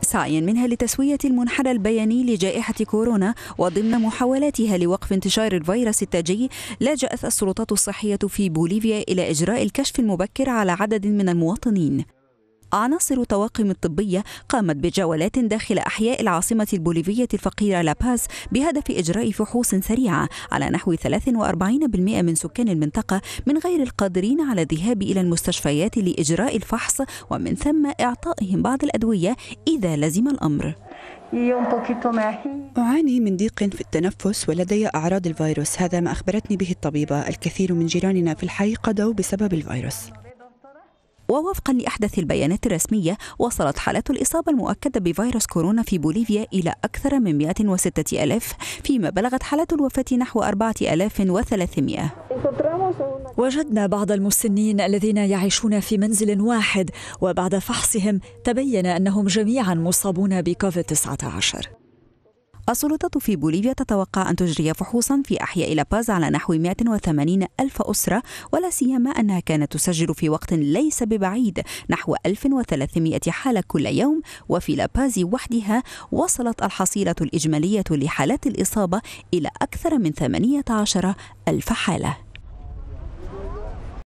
سعيا منها لتسوية المنحنى البياني لجائحة كورونا وضمن محاولاتها لوقف انتشار الفيروس التاجي لجأت السلطات الصحية في بوليفيا إلى إجراء الكشف المبكر على عدد من المواطنين عناصر طواقم الطبية قامت بجولات داخل أحياء العاصمة البوليفية الفقيرة لاباس بهدف إجراء فحوص سريعة على نحو 43% من سكان المنطقة من غير القادرين على الذهاب إلى المستشفيات لإجراء الفحص ومن ثم إعطائهم بعض الأدوية إذا لزم الأمر أعاني من ضيق في التنفس ولدي أعراض الفيروس هذا ما أخبرتني به الطبيبة الكثير من جيراننا في الحي قضوا بسبب الفيروس ووفقا لأحدث البيانات الرسمية وصلت حالات الإصابة المؤكدة بفيروس كورونا في بوليفيا إلى أكثر من 106 ألف فيما بلغت حالات الوفاة نحو 4300 وجدنا بعض المسنين الذين يعيشون في منزل واحد وبعد فحصهم تبين أنهم جميعا مصابون بكوفيد 19 السلطات في بوليفيا تتوقع أن تجري فحوصا في أحياء لاباز على نحو 180 ألف أسرة ولا سيما أنها كانت تسجل في وقت ليس ببعيد نحو 1300 حالة كل يوم وفي لاباز وحدها وصلت الحصيلة الإجمالية لحالات الإصابة إلى أكثر من 18 ألف حالة